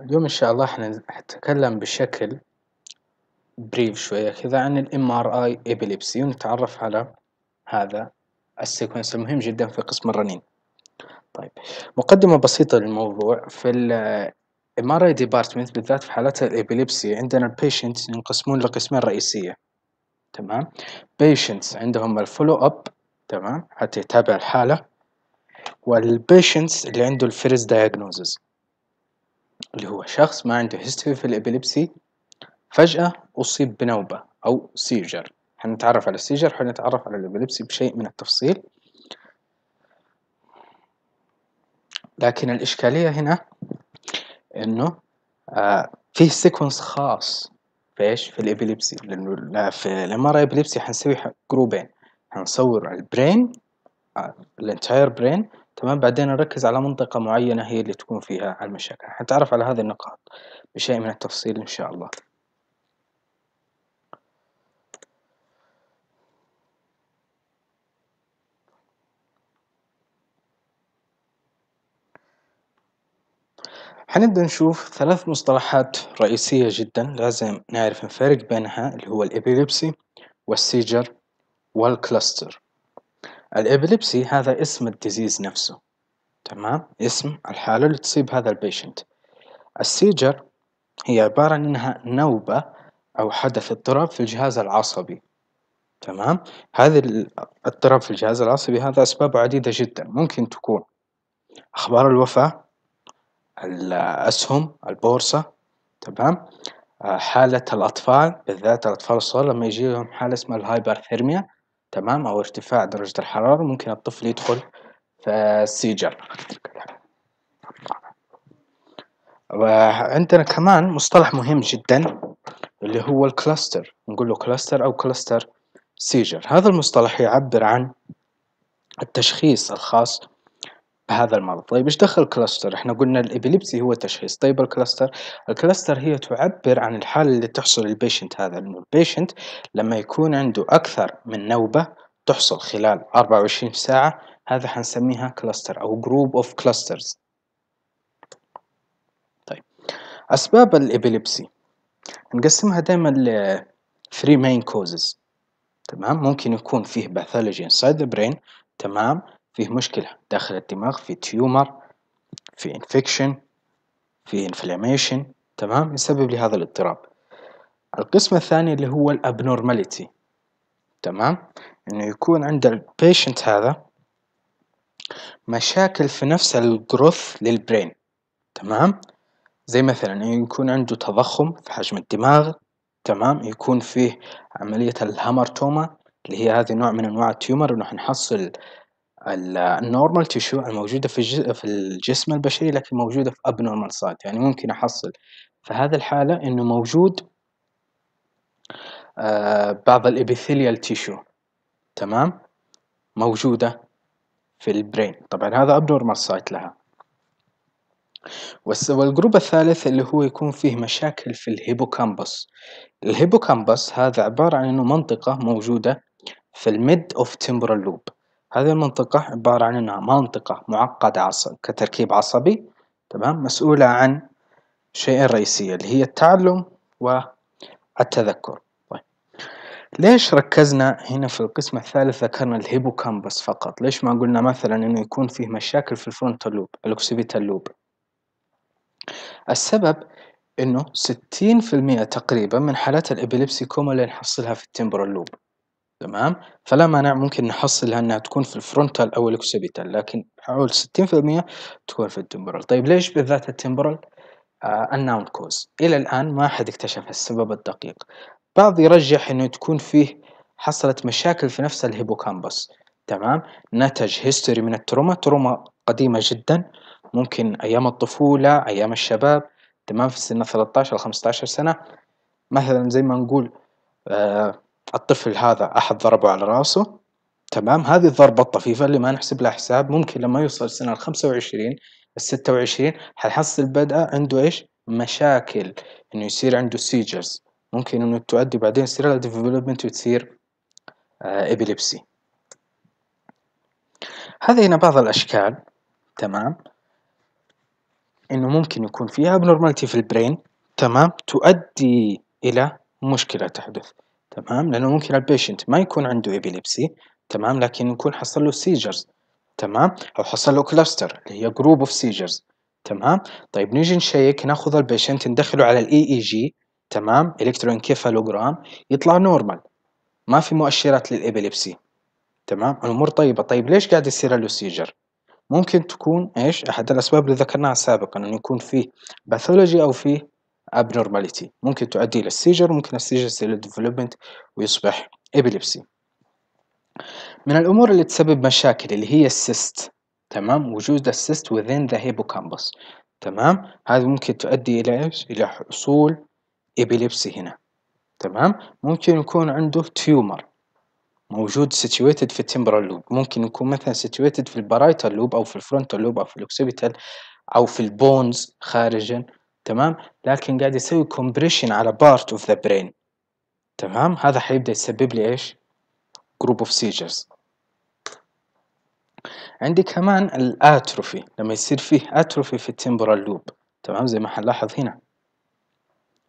اليوم إن شاء الله إحنا نتكلم بشكل بريف شوية كذا عن الـ MRI epilepsy ونتعرف على هذا السيكونس المهم جدا في قسم الرنين طيب مقدمة بسيطة للموضوع في الـ MRI department بالذات في حالات الـ Epilepsy عندنا الـ Patients ينقسمون لقسمين رئيسية تمام patients عندهم الفولو اب تمام حتى يتابع الحالة والـ Patients اللي عنده الـ First Diagnosis اللي هو شخص ما عنده هيستوري في الإبيليبسي فجأة أصيب بنوبة أو سيجر حنتعرف على السيجر حنتعرف على الإبيليبسي بشيء من التفصيل لكن الإشكالية هنا إنه آه فيه سيكونس خاص في إيش في الإبيليبسي لأنه في الإمارة ار إبيليبسي حنسوي جروبين حنصور البرين الانتاير برين تمام؟ بعدين نركّز على منطقة معيّنة هي اللي تكون فيها المشاكل، حنتعرّف على هذه النقاط بشيء من التفصيل إن شاء الله. حنبدأ نشوف ثلاث مصطلحات رئيسية جدًا لازم نعرف نفرّق بينها اللي هو الإبيليبسي والسيجر والكلاستر الإبليبسي هذا اسم الديزيز نفسه تمام اسم الحالة اللي تصيب هذا البيشنت السيجر هي عبارة إنها نوبة أو حدث اضطراب في الجهاز العصبي تمام هذه الاضطراب في الجهاز العصبي هذا أسبابه عديدة جدا ممكن تكون أخبار الوفاة الأسهم البورصة تمام آه، حالة الأطفال بالذات الأطفال الصغار لما يجيهم حالة اسمها الهايبرثيرميا تمام أو ارتفاع درجة الحرارة ممكن الطفل يدخل في السيجر وعندنا كمان مصطلح مهم جدا اللي هو الكلاستر نقول له كلاستر أو كلاستر سيجر هذا المصطلح يعبر عن التشخيص الخاص هذا المرض طيب ايش دخل كلاستر احنا قلنا الابيليبسي هو تشخيص طيب الكلاستر الكلاستر هي تعبر عن الحالة اللي تحصل البيشنت هذا لانه البيشنت لما يكون عنده اكثر من نوبة تحصل خلال 24 ساعة هذا حنسميها كلاستر او جروب اوف كلاسترز طيب اسباب الابيليبسي نقسمها دائما ل 3 main causes تمام ممكن يكون فيه باثولوجي inside the brain تمام فيه مشكلة داخل الدماغ في تيومر في انفكشن في انفلاميشن تمام يسبب لي هذا الاضطراب القسم الثاني اللي هو الابنورماليتي تمام انه يكون عند البيشنت هذا مشاكل في نفس الجروث للبرين تمام زي مثلا يكون عنده تضخم في حجم الدماغ تمام يكون فيه عملية الهامرتوما اللي هي هذه نوع من انواع التيومر انه نحصل النورمال تشو الموجودة في في الجسم البشري لكن موجودة في abnormal site يعني ممكن أحصل في هذه الحالة إنه موجود آه، بعض الابيثيليال تيشو تمام موجودة في البرين طبعا هذا abnormal site لها والجروب الثالث اللي هو يكون فيه مشاكل في الهيبوكامبس الهيبوكامبس هذا عبارة عن إنه منطقة موجودة في الميد اوف تمبرال لوب هذه المنطقة عبارة عن أنها منطقة معقدة عصب كتركيب عصبي تمام مسؤولة عن شيئين رئيسية اللي هي التعلم والتذكر طيب ليش ركزنا هنا في القسم الثالث ذكرنا الهيبوكامبس فقط ليش ما قلنا مثلا انه يكون فيه مشاكل في الفرونتال لوب الاوكسيبيتال لوب السبب انه 60% تقريبا من حالات الابيليبسي كوما اللي نحصلها في التمبرال لوب تمام فلا مانع ممكن نحصلها انها تكون في الفرونتال او الاكسبيتال لكن حول 60% تكون في التمبرال طيب ليش بالذات التمبرال آه، unknown كوز الى الان ما حد اكتشف السبب الدقيق بعض يرجح انه تكون فيه حصلت مشاكل في نفس الهيبوكامبس تمام نتج هيستوري من التروما تروما قديمة جدا ممكن أيام الطفولة أيام الشباب تمام في سن 13 ل 15 سنة مثلا زي ما نقول آه الطفل هذا أحد ضربه على راسه تمام هذه الضربة الطفيفة اللي ما نحسب لها حساب ممكن لما يوصل سنة الخمسة وعشرين الستة وعشرين حيحصل بدأ عنده إيش مشاكل إنه يصير عنده سيجرز ممكن إنه تؤدي بعدين سيرال ديفلوبمنت وتصير إبيليبسي آه، هذه هنا بعض الأشكال تمام إنه ممكن يكون فيها abnormality في البرين تمام تؤدي إلى مشكلة تحدث تمام لانه ممكن البيشنت ما يكون عنده ابيليبسي تمام لكن يكون حصل له سيجرز تمام او حصل له كلاستر اللي هي جروب اوف سيجرز تمام طيب نيجي نشيك ناخذ البيشنت ندخله على الاي اي e جي e تمام الكترونكيفالوجرام يطلع نورمال ما في مؤشرات للابيليبسي تمام الامور طيبه طيب ليش قاعد يصير له سيجر ممكن تكون ايش احد الاسباب اللي ذكرناها سابقا انه يكون فيه باثولوجي او فيه abnormality ممكن تؤدي إلى السيجر ممكن السيجر يصير development ويصبح epilepsy من الأمور اللي تسبب مشاكل اللي هي السيست تمام وجود السيست within the hippocampus تمام هذا ممكن تؤدي إلى إيش إلى حصول epilepsy هنا تمام ممكن يكون عنده تيومر موجود situated في التمبرال لوب ممكن يكون مثلا situated في البرايتال لوب أو في الفرونتال لوب أو في الأوكسيبيتال أو في البونز خارجا تمام لكن قاعد يسوي compression على part of the brain تمام هذا حيبدأ يسبب لي ايش group of seizures عندي كمان الاتروفي لما يصير فيه اتروفي في التيمبورال لوب تمام زي ما حنلاحظ هنا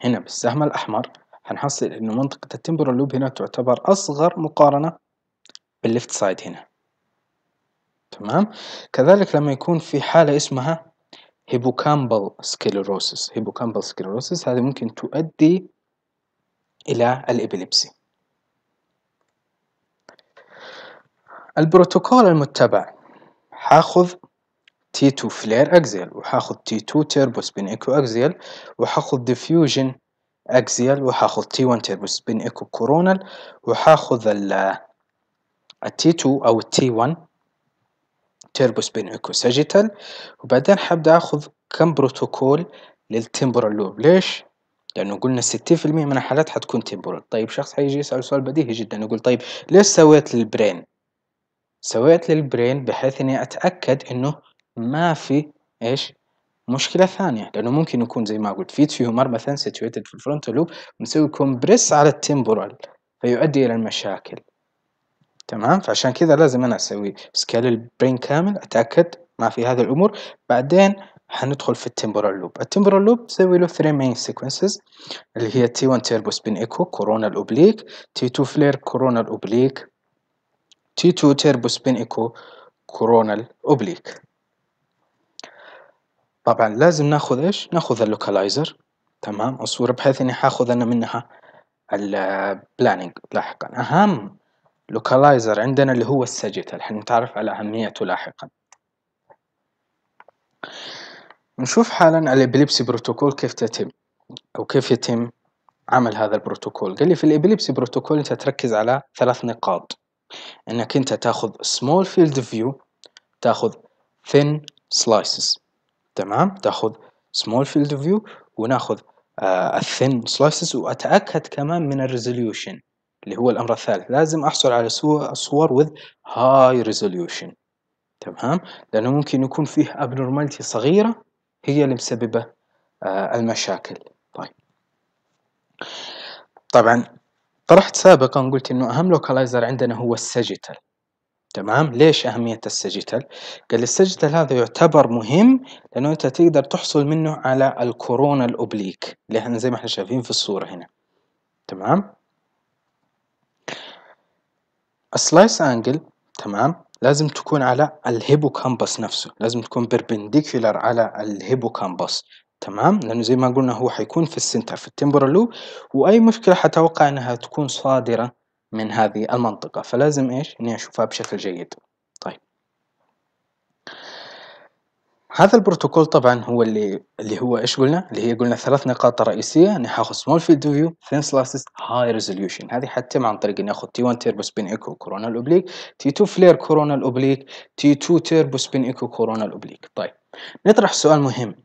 هنا بالسهم الاحمر حنحصل انه منطقة التيمبورال لوب هنا تعتبر اصغر مقارنة بالليفت سايد هنا تمام كذلك لما يكون في حالة اسمها هيبوكامبل سكليروسيس هيبوكامبل سكليروسيس هذه ممكن تؤدي إلى الإبليبسي البروتوكول المتبع هاخذ تي 2 فلير أكزيل وهاخذ تي 2 تيربو سبين إيكو أكزيال وهاخذ ديفيوجن أكزيل وهاخذ تي 1 تيربو سبين إيكو كورونال وهاخذ التي 2 أو التي 1 تيربو سبين ايكو ساجيتال وبعدين حبدا اخذ كم بروتوكول للتمبرال لوب ليش؟ لانه قلنا 60% من الحالات حتكون تمبرال طيب شخص حيجي يسال سؤال بديهي جدا يقول طيب ليش سويت للبرين؟ سويت للبرين بحيث اني اتاكد انه ما في ايش؟ مشكلة ثانية لأنه ممكن يكون زي ما قلت في تيومر مثلا سيتويتد في الفرونتال لوب ونسوي كومبريس على التمبرال فيؤدي إلى المشاكل تمام فعشان كذا لازم انا اسوي سكيل البرين كامل اتاكد ما في هذه الامور بعدين حندخل في التمبرال لوب التمبرال لوب نسوي له 3 مين سيكونسز اللي هي تي 1 تيربو سبين ايكو كورونا الاوبليك تي 2 فلير كورونا الاوبليك تي 2 تيربو سبين ايكو كورونا الاوبليك طبعا لازم ناخذ ايش ناخذ اللوكالايزر تمام الصورة بحيث اني حاخذ انا منها البلاننج لاحقا اهم لوكالايزر عندنا اللي هو السجيتال حنتعرف على أهميته لاحقا نشوف حالا الإبليبسي بروتوكول كيف تتم أو كيف يتم عمل هذا البروتوكول قال لي في الإبليبسي بروتوكول أنت تركز على ثلاث نقاط أنك أنت تاخذ small field view تاخذ thin slices تمام تاخذ small field view وناخذ الثين آه، سلايسز واتاكد كمان من الريزوليوشن اللي هو الأمر الثالث لازم أحصل على صور with high resolution تمام لأنه ممكن يكون فيه abnormality صغيرة هي اللي مسببة آه، المشاكل طيب طبعا طرحت سابقا قلت انه اهم لوكالايزر عندنا هو السجيتال تمام ليش أهمية السجيتال قال السجيتال هذا يعتبر مهم لأنه أنت تقدر تحصل منه على الكورونا الأوبليك اللي احنا زي ما احنا شايفين في الصورة هنا تمام السلايس انجل تمام لازم تكون على الهيبوكامبس نفسه لازم تكون بيربنديكولار على الهيبوكامبس تمام لانه زي ما قلنا هو حيكون في السنتر في التمبورال لوب واي مشكله حتوقع انها تكون صادره من هذه المنطقه فلازم ايش نشوفها بشكل جيد هذا البروتوكول طبعا هو اللي اللي هو ايش قلنا اللي هي قلنا ثلاث نقاط رئيسيه اني حاخذ سمول فيلد فيو ثين سلايسز هاي ريزوليوشن هذه حتتم عن طريق اني اخذ تي 1 تيربو سبين ايكو كورونا الاوبليك تي 2 فلير كورونا الاوبليك تي 2 تيربو سبين ايكو كورونا الاوبليك طيب نطرح سؤال مهم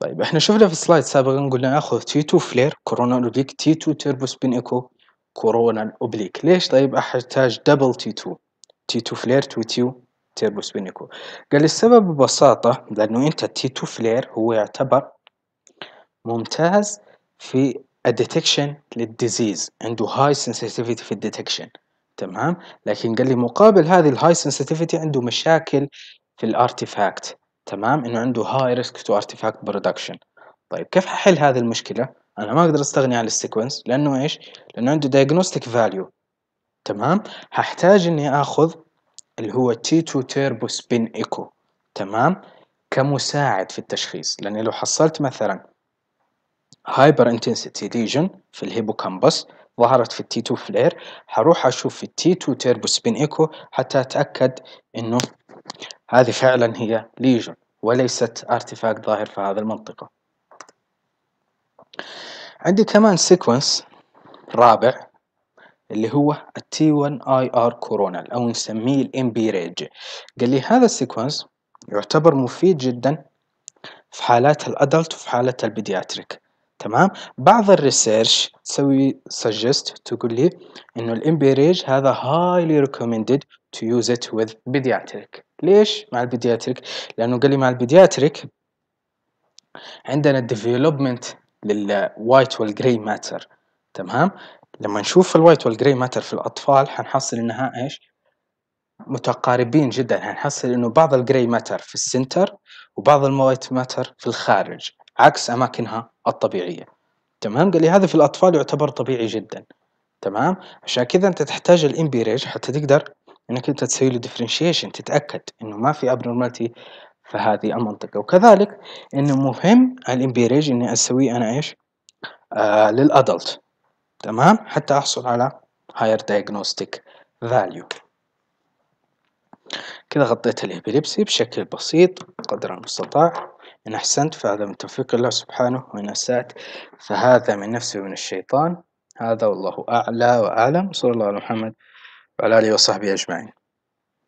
طيب احنا شفنا في السلايد سابقا قلنا اخذ تي 2 فلير كورونا الاوبليك تي 2 تيربو سبين ايكو كورونا الاوبليك ليش طيب احتاج دبل تي 2 تي 2 فلير تو تي تيربو سبينيكو قال السبب ببساطة لأنه أنت تو فلير هو يعتبر ممتاز في الديتكشن للديزيز عنده هاي سنسيتيفيتي في الديتكشن تمام لكن قال لي مقابل هذه الهاي سنسيتيفيتي عنده مشاكل في الارتيفاكت تمام انه عنده هاي ريسك تو ارتيفاكت برودكشن طيب كيف ححل هذه المشكله انا ما اقدر استغني عن السيكونس لانه ايش لانه عنده دايجنوستيك فاليو تمام هحتاج اني اخذ اللي هو تيتو تيربو سبين ايكو تمام كمساعد في التشخيص لأني لو حصلت مثلا هايبر انتنسيتي ليجن في الهيبوكامبس ظهرت في التي 2 فلير هروح اشوف في التي 2 تيربو سبين ايكو حتى اتاكد انه هذه فعلا هي ليجن وليست ارتفاك ظاهر في هذه المنطقه عندي كمان سيكونس رابع اللي هو التي 1 اي ار كورونال او نسميه الام بي ريج قال لي هذا السيكونس يعتبر مفيد جدا في حالات الادلت وفي حالة البيدياتريك تمام بعض الريسيرش تسوي سجست تقول لي انه الامبيريج هذا highly recommended to use it with pediatric ليش مع البيدياتريك لانه قال لي مع البيدياتريك عندنا white للوايت والجري ماتر تمام لما نشوف الوايت والجري ماتر في الأطفال حنحصل إنها إيش؟ متقاربين جدا حنحصل إنه بعض الجري ماتر في السنتر وبعض الوايت ماتر في الخارج عكس أماكنها الطبيعية تمام؟ قال لي هذا في الأطفال يعتبر طبيعي جدا تمام؟ عشان كذا أنت تحتاج الإمبيريج حتى تقدر إنك أنت تسوي له ديفرنشيشن تتأكد إنه ما في abnormality في هذه المنطقة وكذلك إنه مهم الإمبيريج إني أسويه أنا إيش؟ آه للأدلت تمام حتى أحصل على higher diagnostic value كذا غطيت الإبيليبسي بشكل بسيط قدر المستطاع إن أحسنت فهذا من توفيق الله سبحانه وإن أسأت فهذا من نفسي ومن الشيطان هذا والله أعلى وأعلم صلى الله على محمد وعلى آله وصحبه أجمعين